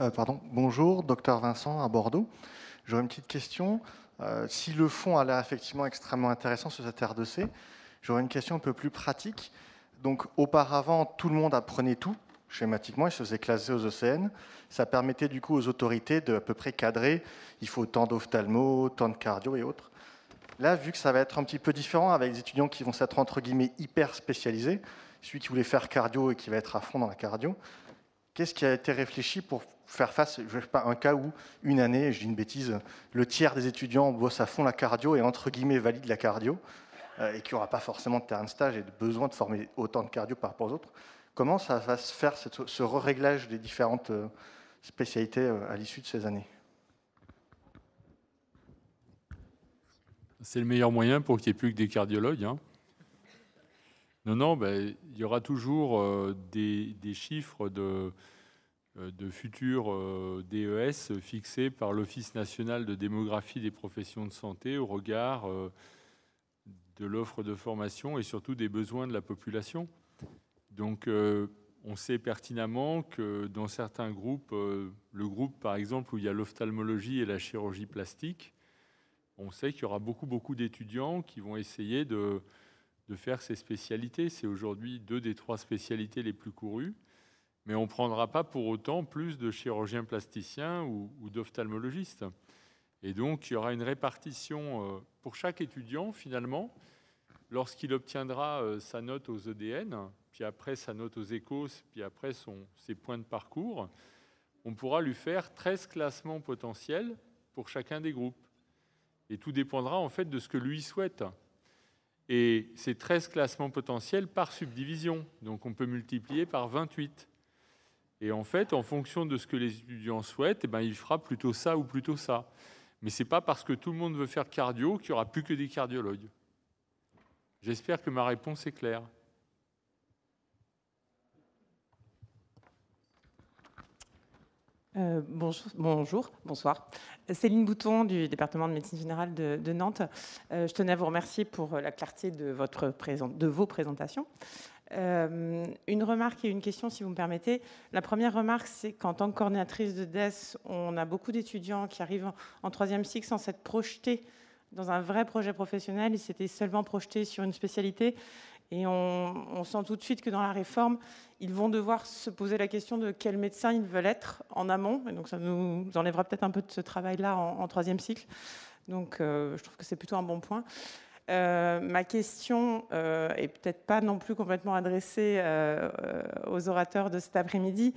Euh, pardon. Bonjour, docteur Vincent à Bordeaux. J'aurais une petite question. Euh, si le fond a l'air effectivement extrêmement intéressant sur cette R2C, j'aurais une question un peu plus pratique. Donc auparavant, tout le monde apprenait tout, schématiquement, il se faisait classer aux OCN. E ça permettait du coup aux autorités de à peu près cadrer, il faut tant d'ophtalmo, tant de cardio et autres. Là, vu que ça va être un petit peu différent avec des étudiants qui vont s'être entre guillemets hyper spécialisés, celui qui voulait faire cardio et qui va être à fond dans la cardio, qu'est-ce qui a été réfléchi pour faire face, je sais pas, un cas où une année, je dis une bêtise, le tiers des étudiants bosse à fond la cardio et entre guillemets valide la cardio, euh, et et qui aura pas forcément de terrain de stage et de besoin de former autant de cardio par rapport aux autres. Comment ça va se faire, ce réglage des différentes euh, spécialités euh, à l'issue de ces années C'est le meilleur moyen pour qu'il n'y ait plus que des cardiologues. Hein. Non, non, ben, il y aura toujours des, chiffres de, euh, de futurs euh, DES fixés par l'Office national de démographie des professions de santé au regard euh, de l'offre de formation et surtout des besoins de la population. Donc, on sait pertinemment que dans certains groupes, le groupe par exemple où il y a l'ophtalmologie et la chirurgie plastique, on sait qu'il y aura beaucoup, beaucoup d'étudiants qui vont essayer de, de faire ces spécialités. C'est aujourd'hui deux des trois spécialités les plus courues mais on ne prendra pas pour autant plus de chirurgiens plasticiens ou, d'ophtalmologistes. Et donc, il y aura une répartition euh, pour chaque étudiant, finalement, lorsqu'il obtiendra euh, sa note aux EDN, puis après sa note aux échos, puis après son, ses points de parcours, on pourra lui faire 13 classements potentiels pour chacun des groupes. Et tout dépendra en fait de ce que lui souhaite. Et ces 13 classements potentiels par subdivision, donc on peut multiplier par 28. Et en fait, en fonction de ce que les étudiants souhaitent, eh ben, il fera plutôt ça ou plutôt ça. Mais ce n'est pas parce que tout le monde veut faire cardio qu'il n'y aura plus que des cardiologues. J'espère que ma réponse est claire. Euh, bonjour, bonjour, bonsoir. Céline Bouton du département de médecine générale de, Nantes. Euh, je tenais à vous remercier pour la clarté de, votre de vos présentations. Euh, une remarque et une question, si vous me permettez. La première remarque, c'est qu'en tant que coordinatrice de DES, on a beaucoup d'étudiants qui arrivent en troisième cycle sans s'être projetés dans un vrai projet professionnel. Ils s'étaient seulement projetés sur une spécialité. Et on, sent tout de suite que dans la réforme, ils vont devoir se poser la question de quel médecin ils veulent être en amont. Et donc ça nous enlèvera peut-être un peu de ce travail-là en, troisième cycle. Donc euh, je trouve que c'est plutôt un bon point. Euh, ma question n'est euh, est peut-être pas non plus complètement adressée euh, aux orateurs de cet après-midi.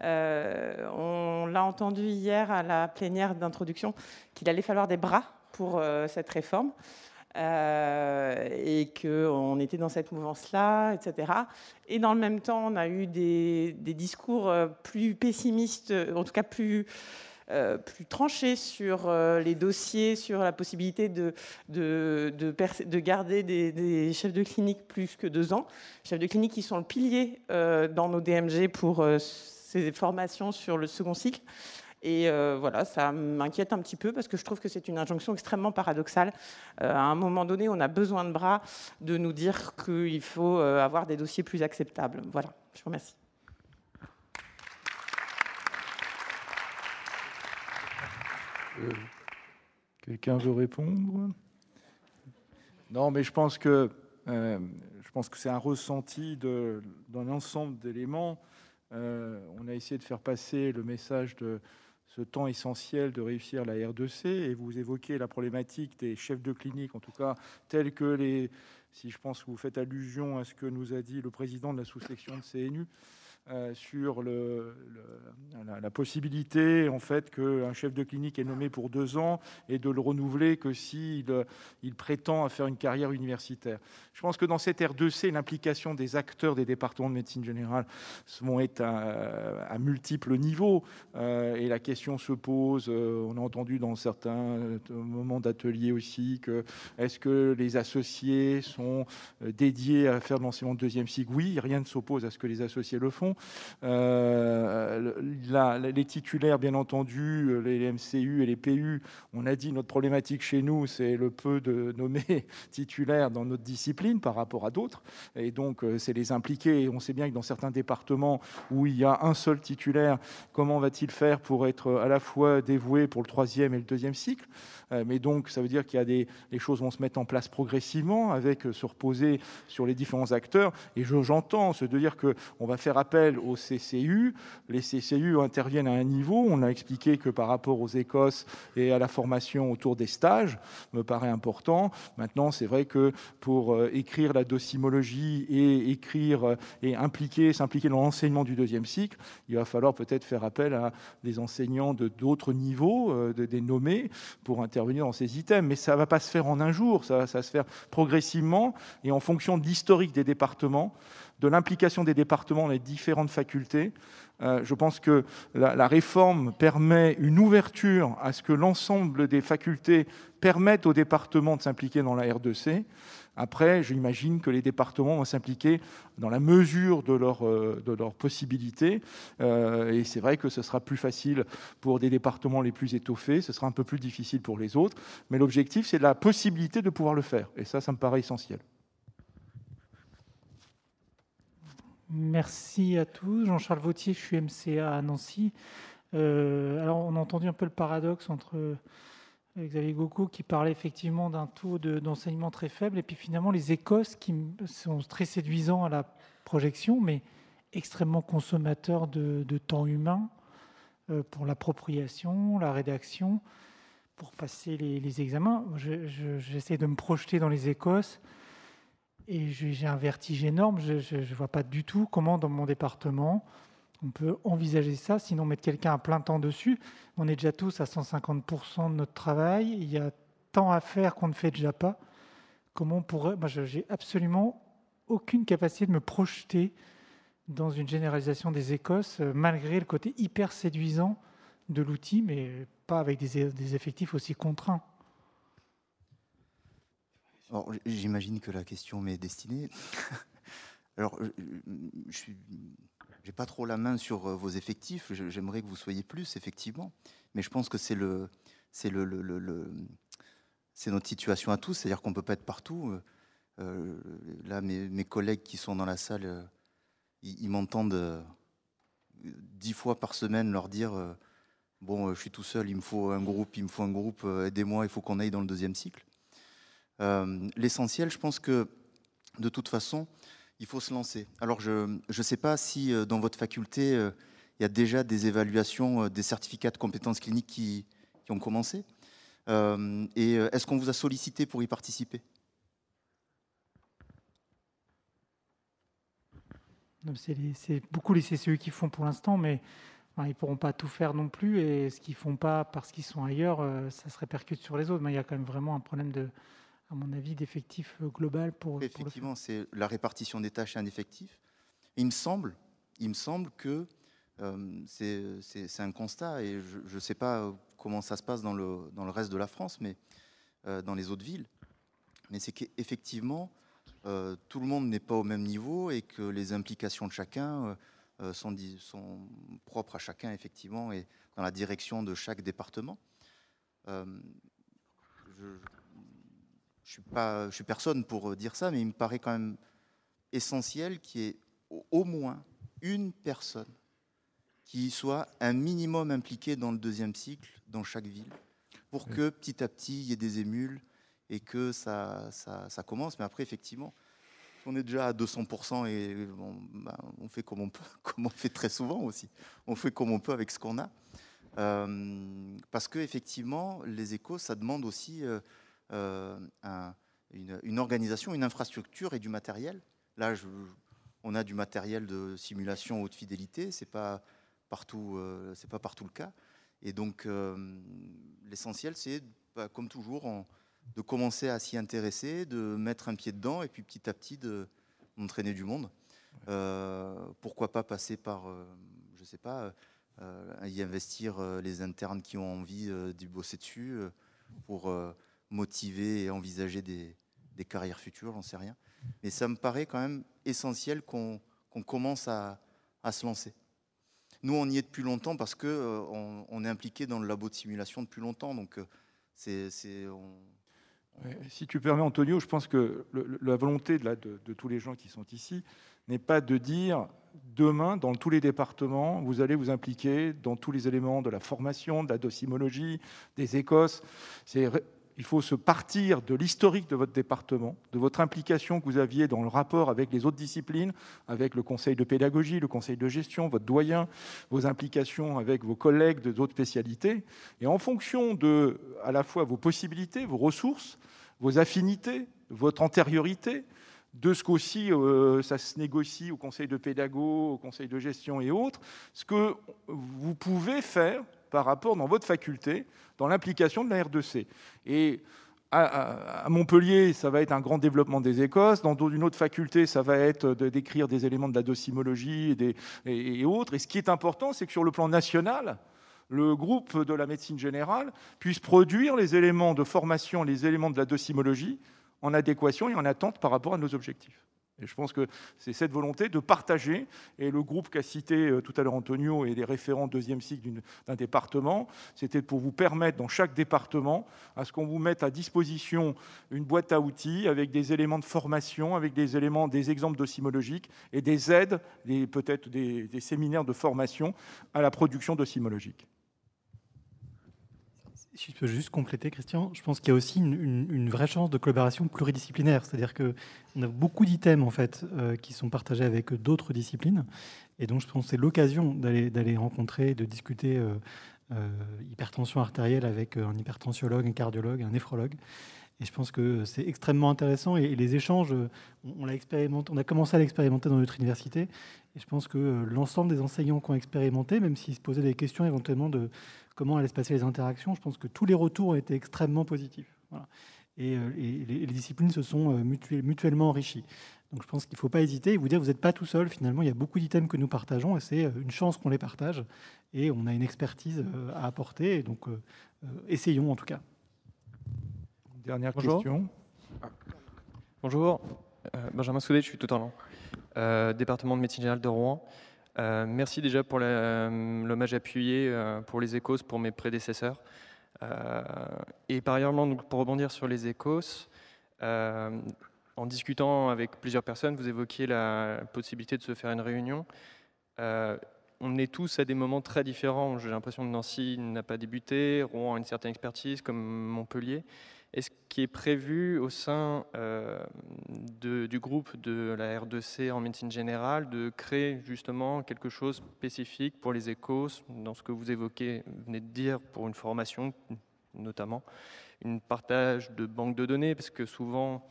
on l'a entendu hier à la plénière d'introduction qu'il allait falloir des bras pour cette réforme. et qu'on était dans cette mouvance-là, etc. Et dans le même temps, on a eu des, des discours plus pessimistes, en tout cas plus euh, plus tranché sur euh, les dossiers, sur la possibilité de, de, de, de garder des, chefs de clinique plus que deux ans. Chefs de clinique qui sont le pilier euh, dans nos DMG pour ces formations sur le second cycle. Et voilà, ça m'inquiète un petit peu parce que je trouve que c'est une injonction extrêmement paradoxale. à un moment donné, on a besoin de bras de nous dire qu'il faut avoir des dossiers plus acceptables. Voilà, je vous remercie. Quelqu'un veut répondre Non, mais je pense que euh, je pense que c'est un ressenti d'un ensemble d'éléments. Euh, on a essayé de faire passer le message de ce temps essentiel de réussir la R2C et vous évoquez la problématique des chefs de clinique, en tout cas tels que les, si je pense que vous faites allusion à ce que nous a dit le président de la sous-section de CNU, euh, sur le, la, possibilité en fait qu'un chef de clinique est nommé pour deux ans et de le renouveler que s'il euh, il prétend à faire une carrière universitaire. Je pense que dans cette R2C, l'implication des acteurs des départements de médecine générale vont être à, multiples niveaux euh, et la question se pose. on a entendu dans certains moments d'atelier aussi que est-ce que les associés sont dédiés à faire de l'enseignement de deuxième cycle Oui, rien ne s'oppose à ce que les associés le font. Euh, les titulaires, bien entendu, euh, les MCU et les PU, on a dit notre problématique chez nous, c'est le peu de nommés titulaires dans notre discipline par rapport à d'autres. Et donc, euh, c'est les impliquer. on sait bien que dans certains départements où il y a un seul titulaire, comment va-t-il faire pour être à la fois dévoué pour le troisième et le deuxième cycle Mais donc, ça veut dire qu'il y a des les choses vont se mettre en place progressivement avec se reposer sur les différents acteurs. Et j'entends je, se dire qu'on va faire appel au aux CCU. Les CCU interviennent à un niveau. On a expliqué que par rapport aux Écosses et à la formation autour des stages, me paraît important. Maintenant, c'est vrai que pour euh, écrire la docimologie et écrire euh, et impliquer, s'impliquer dans l'enseignement du deuxième cycle, il va falloir peut-être faire appel à des enseignants de d'autres niveaux, euh, des nommés, pour intervenir dans ces items. Mais ça ne va pas se faire en un jour, ça va, ça va se faire progressivement et en fonction de l'historique des départements, de l'implication des départements dans les différents de facultés. Euh, je pense que la, réforme permet une ouverture à ce que l'ensemble des facultés permettent aux départements de s'impliquer dans la R2C. Après, j'imagine que les départements vont s'impliquer dans la mesure de leurs euh, de leur possibilités. Euh, et c'est vrai que ce sera plus facile pour des départements les plus étoffés, ce sera un peu plus difficile pour les autres. Mais l'objectif, c'est la possibilité de pouvoir le faire. Et ça, ça me paraît essentiel. Merci à tous. Jean-Charles Vautier, je suis MCA à Nancy. Euh, alors, on a entendu un peu le paradoxe entre euh, Xavier Gouco qui parlait effectivement d'un taux d'enseignement très faible, et puis finalement les Écosses qui sont très séduisants à la projection, mais extrêmement consommateurs de, temps humain euh, pour l'appropriation, la rédaction, pour passer les, examens. J'essaie de me projeter dans les Écosses. Et j'ai un vertige énorme, je ne vois pas du tout comment dans mon département on peut envisager ça, sinon mettre quelqu'un à plein temps dessus. On est déjà tous à 150% de notre travail, il y a tant à faire qu'on ne fait déjà pas. Comment on pourrait... Moi, j'ai absolument aucune capacité de me projeter dans une généralisation des Écosses, euh, malgré le côté hyper séduisant de l'outil, mais pas avec des effectifs aussi contraints. J'imagine que la question m'est destinée. Alors, je n'ai pas trop la main sur euh, vos effectifs. J'aimerais que vous soyez plus, effectivement. Mais je pense que c'est le, c'est notre situation à tous. C'est-à-dire qu'on peut pas être partout. Euh, euh, là, mes, collègues qui sont dans la salle, ils, m'entendent dix fois par semaine leur dire Bon, je suis tout seul, il me faut un groupe, il me faut un groupe, aidez-moi, il faut qu'on aille dans le deuxième cycle. Euh, l'essentiel, je pense que de toute façon, il faut se lancer. Alors, je ne sais pas si euh, dans votre faculté, euh, il y a déjà des évaluations, des certificats de compétences cliniques qui, ont commencé. et est-ce qu'on vous a sollicité pour y participer C'est beaucoup les CCE qui font pour l'instant, mais ils ne pourront pas tout faire non plus. Et ce qu'ils font pas parce qu'ils sont ailleurs, ça se répercute sur les autres. Mais il y a quand même vraiment un problème de, à mon avis, d'effectif euh, global pour. Effectivement, c'est la répartition des tâches et un effectif. Il me semble, il me semble que euh, c'est un constat, et je ne sais pas comment ça se passe dans le, reste de la France, mais euh, dans les autres villes. Mais c'est qu'effectivement, tout le monde n'est pas au même niveau et que les implications de chacun sont, sont, propres à chacun, effectivement, et dans la direction de chaque département. Je, je suis pas, je suis personne pour euh, dire ça, mais il me paraît quand même essentiel qu'il y ait au moins une personne qui soit un minimum impliquée dans le deuxième cycle, dans chaque ville, pour que petit à petit il y ait des émules et que ça, ça, commence. Mais après, effectivement, on est déjà à 200% et ben, on, fait comme on peut, comme on fait très souvent aussi. On fait comme on peut avec ce qu'on a. Euh, parce que effectivement, les échos, ça demande aussi euh, euh, une, organisation, une infrastructure et du matériel. Là, on a du matériel de simulation haute fidélité, ce n'est pas, partout, euh, pas partout le cas. Et donc, euh, l'essentiel, c'est, bah, comme toujours, de commencer à s'y intéresser, de mettre un pied dedans et puis petit à petit d'entraîner du monde. Euh, pourquoi pas passer par, je ne sais pas, y investir les internes qui ont envie de bosser dessus pour motiver et envisager des, carrières futures, j'en sais rien. Mais ça me paraît quand même essentiel qu'on commence à, se lancer. Nous, on y est depuis longtemps parce qu'on euh, on, est impliqué dans le labo de simulation depuis longtemps. Donc, euh, si tu permets, Antonio, je pense que la volonté de, tous les gens qui sont ici n'est pas de dire demain, dans tous les départements, vous allez vous impliquer dans tous les éléments de la formation, de la docimologie, des Écosses. C'est il faut se partir de l'historique de votre département, de votre implication que vous aviez dans le rapport avec les autres disciplines, avec le conseil de pédagogie, le conseil de gestion, votre doyen, vos implications avec vos collègues de d'autres spécialités. Et en fonction de, à la fois, vos possibilités, vos ressources, vos affinités, votre antériorité, de ce qu'aussi euh, ça se négocie au conseil de pédago, au conseil de gestion et autres, ce que vous pouvez faire par rapport dans votre faculté, dans l'implication de la RDC. Et à, Montpellier, ça va être un grand développement des Écosses. Dans une autre faculté, ça va être de décrire des éléments de la dosimologie et, des, et, autres. Et ce qui est important, c'est que sur le plan national, le groupe de la médecine générale puisse produire les éléments de formation, les éléments de la dosimologie en adéquation et en attente par rapport à nos objectifs je pense que c'est cette volonté de partager, et le groupe qu'a cité euh, tout à l'heure Antonio et les référents deuxième cycle d'un département, c'était pour vous permettre dans chaque département à ce qu'on vous mette à disposition une boîte à outils avec des éléments de formation, avec des éléments, des exemples d'osimologiques et des aides, peut-être des, séminaires de formation à la production docimologique. Si je peux juste compléter, Christian, je pense qu'il y a aussi une, vraie chance de collaboration pluridisciplinaire. C'est-à-dire qu'on a beaucoup d'items en fait, euh, qui sont partagés avec d'autres disciplines. Et donc, je pense que c'est l'occasion d'aller rencontrer, de discuter euh, euh, hypertension artérielle avec un hypertensiologue, un cardiologue, un néphrologue. Et je pense que c'est extrêmement intéressant. Et, les échanges, euh, on, a on a commencé à l'expérimenter dans notre université. Et je pense que euh, l'ensemble des enseignants qui ont expérimenté, même s'ils se posaient des questions éventuellement de comment allaient se passer les interactions, je pense que tous les retours ont été extrêmement positifs. Et, euh, et, les, disciplines se sont mutuellement enrichies. Donc je pense qu'il ne faut pas hésiter et vous dire, vous n'êtes pas tout seul, finalement, il y a beaucoup d'items que nous partageons et c'est une chance qu'on les partage et on a une expertise à apporter. Et donc essayons en tout cas. Dernière question. Bonjour, euh, Benjamin Soudet, je suis tout en euh, département de médecine générale de Rouen. Euh, merci déjà pour euh, l'hommage appuyé pour les écos, pour mes prédécesseurs. et par ailleurs, pour rebondir sur les écosses, en discutant avec plusieurs personnes, vous évoquiez la possibilité de se faire une réunion. on est tous à des moments très différents. J'ai l'impression que Nancy n'a pas débuté, Rouen a une certaine expertise, comme Montpellier. Est ce qui est prévu au sein euh, du groupe de la R2C en médecine générale, de créer justement quelque chose spécifique pour les échos, dans ce que vous évoquez, venez de dire, pour une formation notamment, une partage de banques de données, parce que souvent,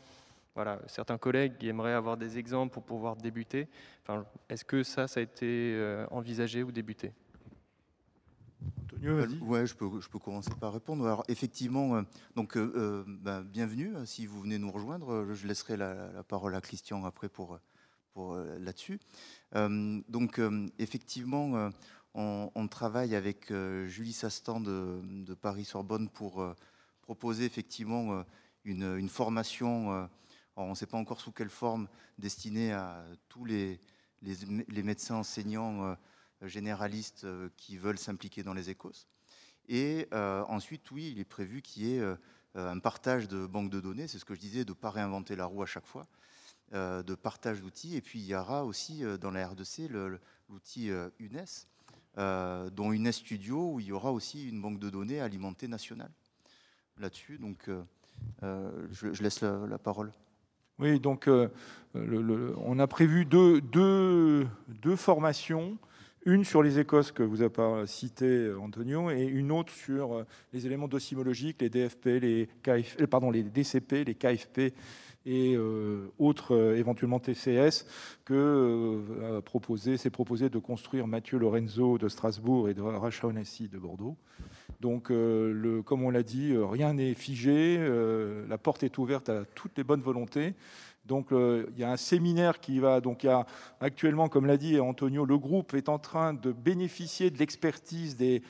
voilà, certains collègues aimeraient avoir des exemples pour pouvoir débuter. Enfin, Est-ce que ça, ça a été euh, envisagé ou débuté euh, ouais, je peux, je peux commencer par répondre. Alors effectivement, euh, donc euh, bah, bienvenue si vous venez nous rejoindre. Je laisserai la, parole à Christian après pour, pour là-dessus. donc effectivement, on, travaille avec Julie Sastan de, Paris Sorbonne pour proposer effectivement une, formation. on ne sait pas encore sous quelle forme destinée à tous les, les, les médecins enseignants généralistes euh, qui veulent s'impliquer dans les ECOS. Et euh, ensuite, oui, il est prévu qu'il y ait euh, un partage de banques de données, c'est ce que je disais, de ne pas réinventer la roue à chaque fois, de partage d'outils. Et puis, il y aura aussi dans la RDC l'outil UNES, dont UNES Studio, où il y aura aussi une banque de données alimentée nationale là-dessus. Donc, je, laisse la, parole. Oui, donc on a prévu deux, deux, deux formations une sur les Écosses que vous avez pas cité, euh, Antonio, et une autre sur euh, les éléments dosimologiques, les DFP, les, pardon, les DCP, les KFP et euh, autres éventuellement TCS que s'est proposé, de construire Mathieu Lorenzo de Strasbourg et de Racha de Bordeaux. Donc, le, comme on l'a dit, rien n'est figé, la porte est ouverte à toutes les bonnes volontés. Donc euh, il y a un séminaire qui va. Donc actuellement, comme l'a dit Antonio, le groupe est en train de bénéficier de l'expertise des,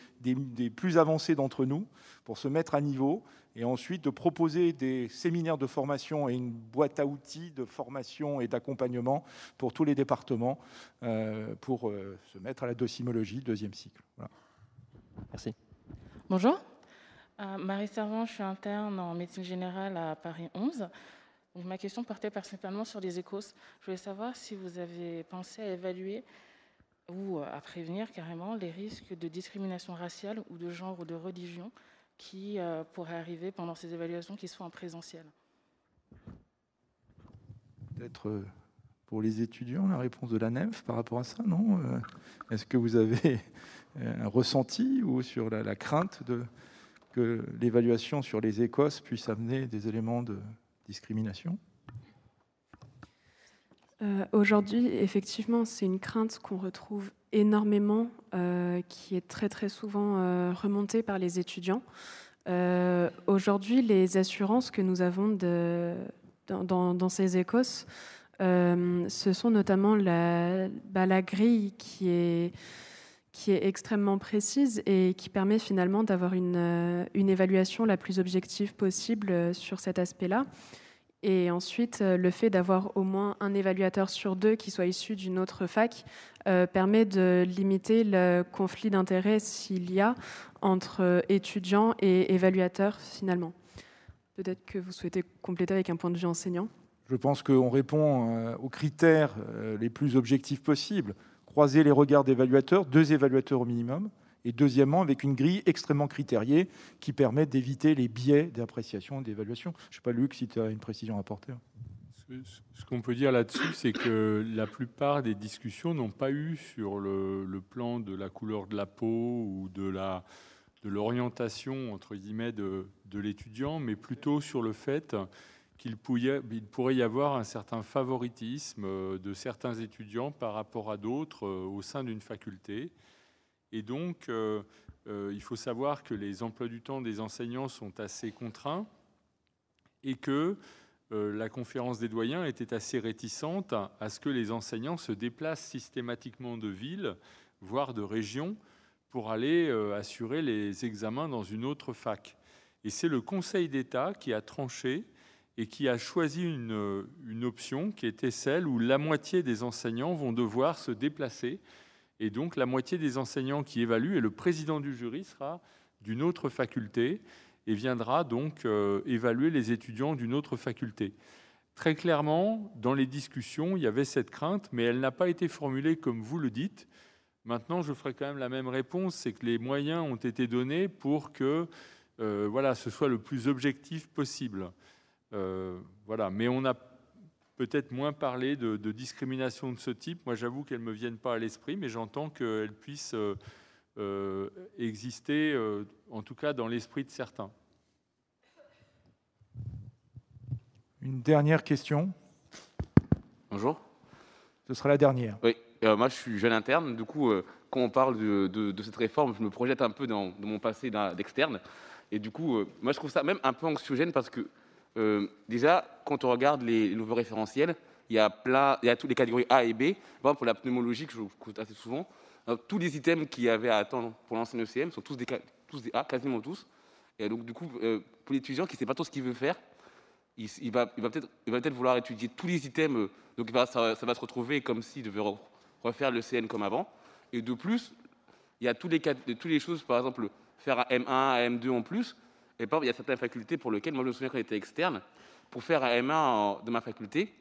plus avancés d'entre nous pour se mettre à niveau et ensuite de proposer des séminaires de formation et une boîte à outils de formation et d'accompagnement pour tous les départements euh, pour euh, se mettre à la docimologie, deuxième cycle. Merci. Bonjour. Marie Servant, je suis interne en médecine générale à Paris 11 ma question portait principalement sur les écos. Je voulais savoir si vous avez pensé à évaluer ou euh, à prévenir carrément les risques de discrimination raciale ou de genre ou de religion qui euh, pourraient arriver pendant ces évaluations qui sont en présentiel. Peut-être euh, pour les étudiants, la réponse de la Nef, par rapport à ça, non Est-ce que vous avez un ressenti ou sur la, crainte que l'évaluation sur les écosses puisse amener des éléments de, discrimination euh, Aujourd'hui, effectivement, c'est une crainte qu'on retrouve énormément, euh, qui est très très souvent euh, remontée par les étudiants. Aujourd'hui, les assurances que nous avons de, dans, ces écosses, ce sont notamment la bah, grille qui est qui est extrêmement précise et qui permet finalement d'avoir une, euh, évaluation la plus objective possible euh, sur cet aspect-là. Et ensuite, euh, le fait d'avoir au moins un évaluateur sur deux qui soit issu d'une autre fac permet de limiter le conflit d'intérêts s'il y a entre étudiants et évaluateurs finalement. Peut-être que vous souhaitez compléter avec un point de vue enseignant. Je pense qu'on répond aux critères les plus objectifs possibles croiser les regards d'évaluateurs, deux évaluateurs au minimum, et deuxièmement avec une grille extrêmement critériée qui permet d'éviter les biais d'appréciation et d'évaluation. Je ne sais pas, Luc, si tu as une précision à apporter. Ce qu'on peut dire là-dessus, c'est que la plupart des discussions n'ont pas eu sur le, plan de la couleur de la peau ou de la de l'orientation entre guillemets de, de l'étudiant, mais plutôt sur le fait qu'il pourrait y avoir un certain favoritisme euh, de certains étudiants par rapport à d'autres euh, au sein d'une faculté. Et donc, euh, il faut savoir que les emplois du temps des enseignants sont assez contraints et que la conférence des doyens était assez réticente à ce que les enseignants se déplacent systématiquement de ville, voire de région, pour aller assurer les examens dans une autre fac. Et c'est le Conseil d'État qui a tranché et qui a choisi une, option qui était celle où la moitié des enseignants vont devoir se déplacer. Et donc la moitié des enseignants qui évaluent, et le président du jury sera d'une autre faculté, et viendra donc euh, évaluer les étudiants d'une autre faculté. Très clairement, dans les discussions, il y avait cette crainte, mais elle n'a pas été formulée comme vous le dites. Maintenant, je ferai quand même la même réponse, c'est que les moyens ont été donnés pour que euh, voilà, ce soit le plus objectif possible. Euh, voilà. Mais on a peut-être moins parlé de, discrimination de ce type. Moi, j'avoue qu'elle ne me viennent pas à l'esprit, mais j'entends qu'elles puisse euh, euh, exister, en tout cas dans l'esprit de certains. Une dernière question. Bonjour. Ce sera la dernière. Oui, moi je suis jeune interne, du coup, quand on parle de, cette réforme, je me projette un peu dans mon passé d'externe. Et du coup, moi je trouve ça même un peu anxiogène parce que euh, déjà, quand on regarde les, nouveaux référentiels, il y a, toutes les catégories A et B. Exemple, pour la pneumologie, que je coûte assez souvent, euh, tous les items qu'il y avait à attendre pour l'ancien ECM sont tous des, tous A, quasiment tous. Et donc, du coup, euh, pour l'étudiant qui ne sait pas trop ce qu'il veut faire, il, va, peut-être vouloir étudier tous les items. donc, ça, va se retrouver comme s'il devait refaire le CN comme avant. Et de plus, il y a toutes les, toutes les choses, par exemple, faire un M1, un M2 en plus, et il y a certaines facultés pour lesquelles, moi je me souviens quand j'étais externe, pour faire un M1 de ma faculté,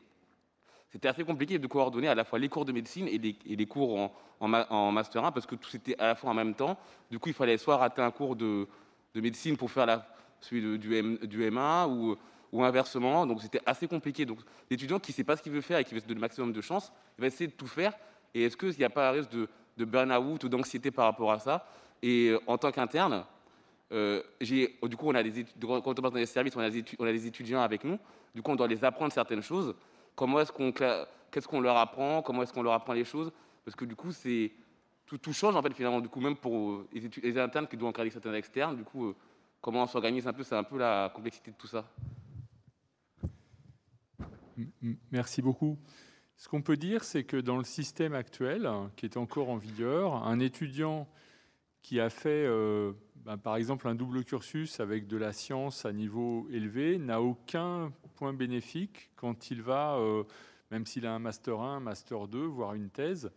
c'était assez compliqué de coordonner à la fois les cours de médecine et les, cours en, en, master 1 parce que tout c'était à la fois en même temps. Du coup, il fallait soit rater un cours de, médecine pour faire la, celui du, M, du, 1 ou, ou inversement. Donc c'était assez compliqué. Donc l'étudiant qui ne sait pas ce qu'il veut faire et qui veut se donner le maximum de chance, il va essayer de tout faire. Et est-ce qu'il n'y a pas un risque de, de burn-out ou d'anxiété par rapport à ça Et euh, en tant qu'interne, euh, oh, du coup, on a des quand on passe dans les services, on a, des on a des étudiants avec nous. Du coup, on doit les apprendre certaines choses. Comment est-ce qu'on, qu'est-ce qu'on leur apprend Comment est-ce qu'on leur apprend les choses Parce que du coup, c'est tout, change en fait finalement. Du coup, même pour euh, les, internes qui doivent encadrer certains externes, du coup, euh, comment on s'organise un peu, c'est un peu la complexité de tout ça. Merci beaucoup. Ce qu'on peut dire, c'est que dans le système actuel, qui est encore en vigueur, un étudiant qui a fait ben, par exemple, un double cursus avec de la science à niveau élevé n'a aucun point bénéfique quand il va, euh, même s'il a un master 1, un master 2, voire une thèse,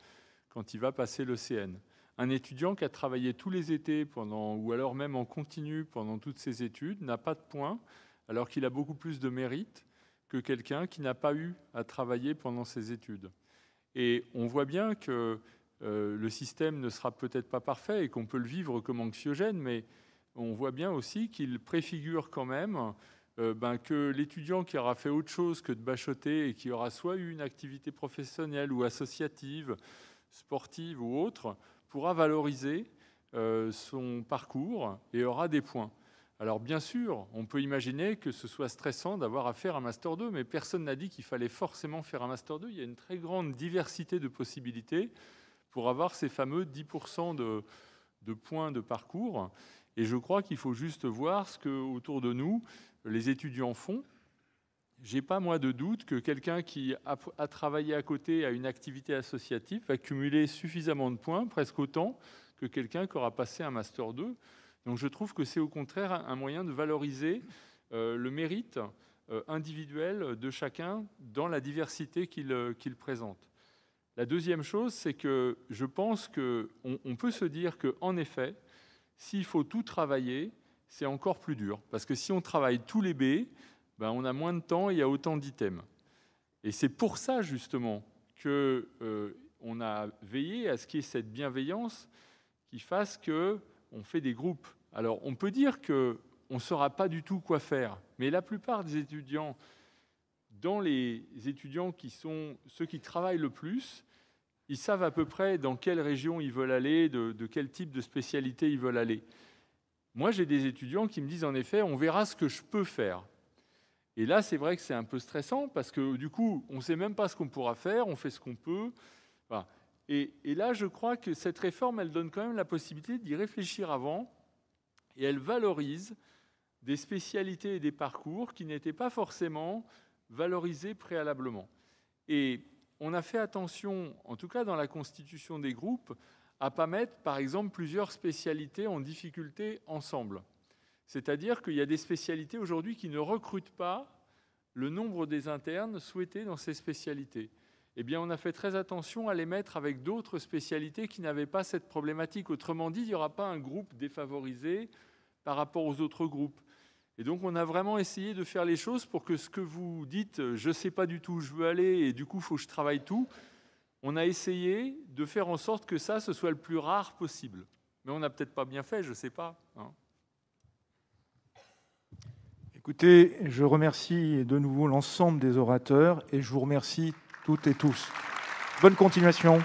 quand il va passer l'ECN. Un étudiant qui a travaillé tous les étés pendant, ou alors même en continu pendant toutes ses études n'a pas de point, alors qu'il a beaucoup plus de mérite que quelqu'un qui n'a pas eu à travailler pendant ses études. Et on voit bien que euh, le système ne sera peut-être pas parfait et qu'on peut le vivre comme anxiogène, mais on voit bien aussi qu'il préfigure quand même euh, ben, que l'étudiant qui aura fait autre chose que de bachoter et qui aura soit eu une activité professionnelle ou associative, sportive ou autre, pourra valoriser euh, son parcours et aura des points. Alors bien sûr, on peut imaginer que ce soit stressant d'avoir à faire un Master 2, mais personne n'a dit qu'il fallait forcément faire un Master 2. Il y a une très grande diversité de possibilités pour avoir ces fameux 10% de, points de parcours. Et je crois qu'il faut juste voir ce que autour de nous les étudiants font. J'ai pas moi de doute que quelqu'un qui a, travaillé à côté à une activité associative va cumuler suffisamment de points, presque autant que quelqu'un qui aura passé un master 2. Donc je trouve que c'est au contraire un moyen de valoriser euh, le mérite euh, individuel de chacun dans la diversité qu'il euh, présente. La deuxième chose, c'est que je pense qu'on on peut se dire qu'en effet, s'il faut tout travailler, c'est encore plus dur. Parce que si on travaille tous les B, ben on a moins de temps et il y a autant d'items. Et c'est pour ça, justement, qu'on euh, a veillé à ce qu'il y ait cette bienveillance qui fasse qu'on fait des groupes. Alors, on peut dire qu'on ne saura pas du tout quoi faire, mais la plupart des étudiants, dans les étudiants qui sont ceux qui travaillent le plus, ils savent à peu près dans quelle région ils veulent aller, de, quel type de spécialité ils veulent aller. Moi, j'ai des étudiants qui me disent en effet, on verra ce que je peux faire. Et là, c'est vrai que c'est un peu stressant parce que du coup, on ne sait même pas ce qu'on pourra faire, on fait ce qu'on peut. Et, et, là, je crois que cette réforme, elle donne quand même la possibilité d'y réfléchir avant et elle valorise des spécialités et des parcours qui n'étaient pas forcément valorisés préalablement. Et on a fait attention, en tout cas dans la constitution des groupes, à pas mettre, par exemple, plusieurs spécialités en difficulté ensemble. C'est-à-dire qu'il y a des spécialités aujourd'hui qui ne recrutent pas le nombre des internes souhaités dans ces spécialités. Eh bien, on a fait très attention à les mettre avec d'autres spécialités qui n'avaient pas cette problématique. Autrement dit, il n'y aura pas un groupe défavorisé par rapport aux autres groupes. Et donc on a vraiment essayé de faire les choses pour que ce que vous dites, euh, je ne sais pas du tout où je veux aller et du coup il faut que je travaille tout, on a essayé de faire en sorte que ça, ce soit le plus rare possible. Mais on n'a peut-être pas bien fait, je ne sais pas. Hein. Écoutez, je remercie de nouveau l'ensemble des orateurs et je vous remercie toutes et tous. Bonne continuation.